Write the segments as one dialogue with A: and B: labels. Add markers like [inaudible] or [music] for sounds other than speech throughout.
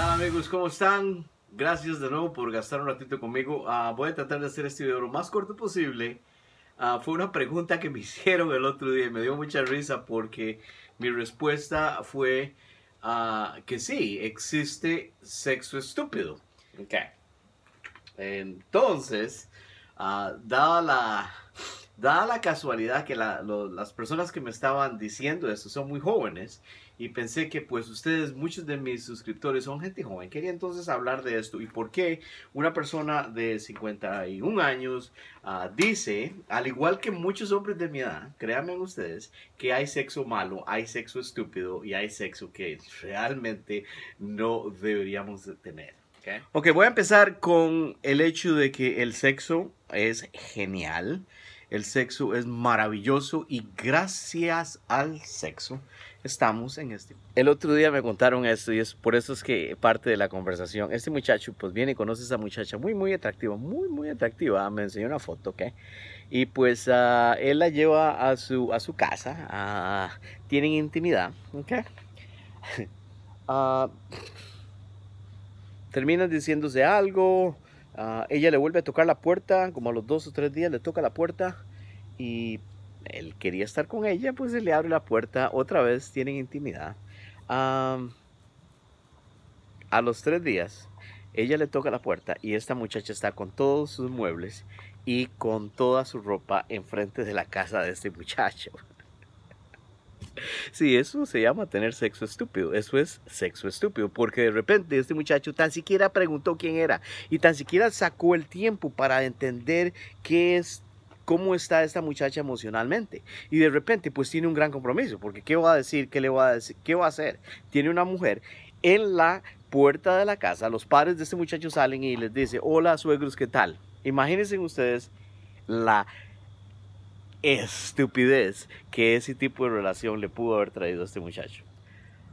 A: Hola amigos? ¿Cómo están? Gracias de nuevo por gastar un ratito conmigo. Ah, voy a tratar de hacer este video lo más corto posible. Ah, fue una pregunta que me [laughs] hicieron el otro día y me dio mucha risa porque mi respuesta fue ah, que sí, existe sexo estúpido. Ok. Entonces, dada la Dada la casualidad que las personas que me estaban diciendo esto son muy jóvenes y pensé que pues ustedes, muchos de mis suscriptores son gente joven, quería entonces hablar de esto y por qué una persona de 51 años ah, dice, al igual que muchos hombres de mi edad, créanme ustedes, que hay sexo malo, hay sexo estúpido y hay sexo que realmente no deberíamos tener. ok, voy a empezar con el hecho de que el sexo es genial el sexo es maravilloso y gracias al sexo estamos en este. El otro día me contaron esto y es por eso es que parte de la conversación. Este muchacho pues viene y conoce a esa muchacha muy muy atractiva, muy muy atractiva. Me enseñó una foto, ¿ok? Y pues ah, él la lleva a su, a su casa, tienen intimidad, ¿ok? [laughs] Ah, terminan diciéndose algo, Ah, ella le vuelve a tocar la puerta, como a los dos o tres días le toca la puerta y él quería estar con ella, pues le abre la puerta, otra vez tienen intimidad. a los tres días, ella le toca la puerta y esta muchacha está con todos sus muebles y con toda su ropa enfrente de la casa de este muchacho. Sí, eso se llama tener sexo estúpido. Eso es sexo estúpido, porque de repente este muchacho tan siquiera preguntó quién era y tan siquiera sacó el tiempo para entender qué es cómo está esta muchacha emocionalmente. Y de repente, pues tiene un gran compromiso, porque ¿qué va a decir? ¿Qué le va a decir? ¿Qué va a hacer? Tiene una mujer en la puerta de la casa. Los padres de este muchacho salen y les dice, hola suegros, ¿qué tal? Imagínense ustedes la estupidez que ese tipo de relación le pudo haber traído a este muchacho.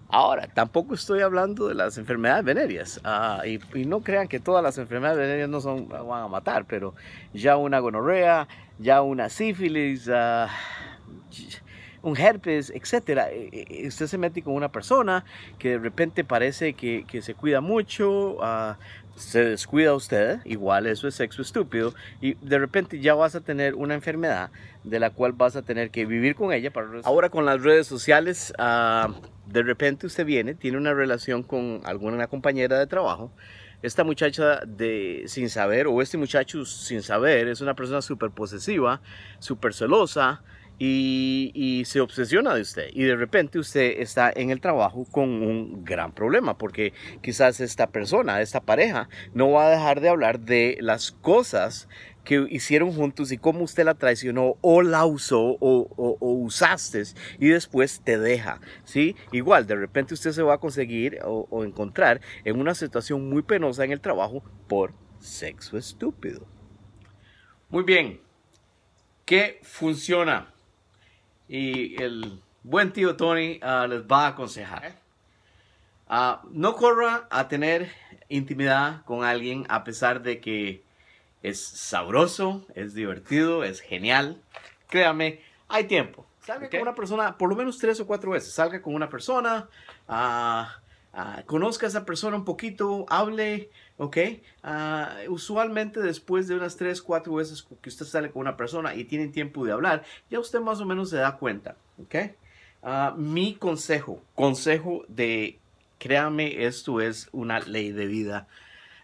A: Ahora, tampoco estoy hablando de las enfermedades venéreas. Ah, y, no crean que todas las enfermedades venéreas no son, ah, van a matar, pero ya una gonorrea, ya una sífilis, ah, un herpes, etcétera. Eh, eh, eh, usted se mete con una persona que de repente parece que, se cuida mucho, se descuida usted, igual eso es sexo estúpido, y de repente ya vas a tener una enfermedad de la cual vas a tener que vivir con ella. Para... Ahora con las redes sociales, ah, de repente usted viene, tiene una relación con alguna compañera de trabajo, esta muchacha de sin saber o este muchacho sin saber es una persona súper posesiva, súper celosa, y, se obsesiona de usted y de repente usted está en el trabajo con un gran problema porque quizás esta persona, esta pareja, no va a dejar de hablar de las cosas que hicieron juntos y cómo usted la traicionó o la usó o, usaste y después te deja, ¿sí? Igual, de repente usted se va a conseguir o, o encontrar en una situación muy penosa en el trabajo por sexo estúpido. Muy bien, ¿qué funciona? y el buen tío Tony ah, les va a aconsejar. Ah, no corra a tener intimidad con alguien a pesar de que es sabroso, es divertido, es genial. Créame, hay tiempo. Salga con una persona por lo menos tres o cuatro veces. Salga con una persona. Ah, Ah, conozca a esa persona un poquito, hable, ¿ok? Ah, usualmente después de unas tres cuatro veces que usted sale con una persona y tienen tiempo de hablar, ya usted más o menos se da cuenta, ¿ok? Ah, mi consejo, consejo de, créame, esto es una ley de vida.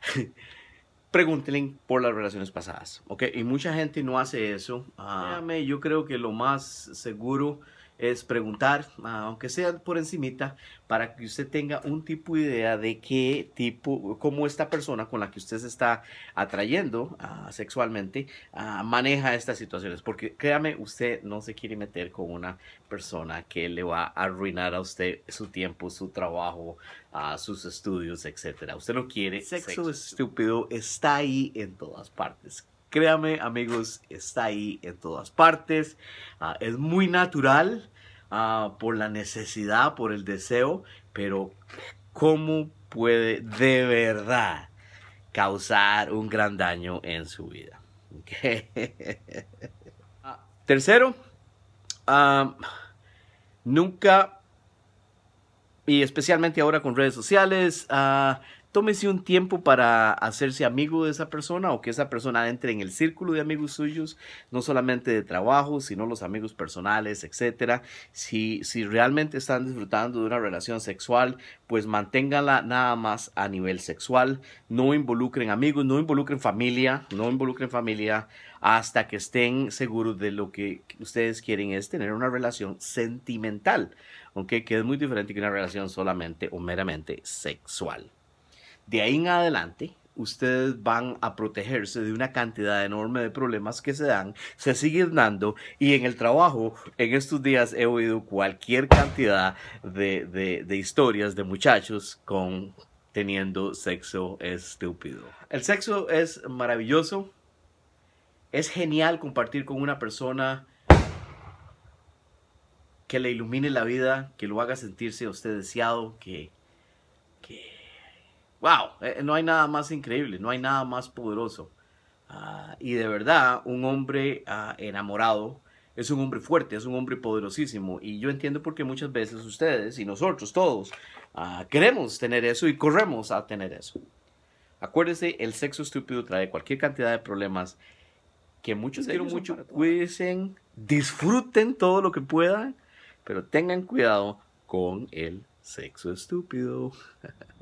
A: [laughs] Pregúntenle por las relaciones pasadas, ¿ok? Y mucha gente no hace eso. créame, yo creo que lo más seguro es preguntar, ah, aunque sea por encimita, para que usted tenga un tipo de idea de qué tipo, cómo esta persona con la que usted se está atrayendo ah, sexualmente ah, maneja estas situaciones. Porque créame, usted no se quiere meter con una persona que le va a arruinar a usted su tiempo, su trabajo, sus estudios, etc. Usted no quiere sexo, sexo estúpido, está ahí en todas partes. Créame, amigos, está ahí en todas partes. Ah, es muy natural ah, por la necesidad, por el deseo, pero ¿cómo puede de verdad causar un gran daño en su vida? Ah. tercero, nunca, y especialmente ahora con redes sociales, tómese un tiempo para hacerse amigo de esa persona o que esa persona entre en el círculo de amigos suyos, no solamente de trabajo, sino los amigos personales, etc. Si, si realmente están disfrutando de una relación sexual, pues manténganla nada más a nivel sexual. No involucren amigos, no involucren familia, no involucren familia hasta que estén seguros de lo que ustedes quieren es tener una relación sentimental, aunque que es muy diferente que una relación solamente o meramente sexual. De ahí en adelante, ustedes van a protegerse de una cantidad enorme de problemas que se dan, se siguen dando y en el trabajo, en estos días he oído cualquier cantidad de, historias de muchachos con teniendo sexo estúpido. El sexo es maravilloso, es genial compartir con una persona que le ilumine la vida, que lo haga sentirse a usted deseado, que Wow, eh, eh, no hay nada más increíble, no hay nada más poderoso. Ah, y de verdad, un hombre ah, enamorado es un hombre fuerte, es un hombre poderosísimo. Y yo entiendo por qué muchas veces ustedes y nosotros todos ah, queremos tener eso y corremos a tener eso. Acuérdense, el sexo estúpido trae cualquier cantidad de problemas que muchos quiero mucho. disfruten todo lo que puedan, pero tengan cuidado con el sexo estúpido. [laughs]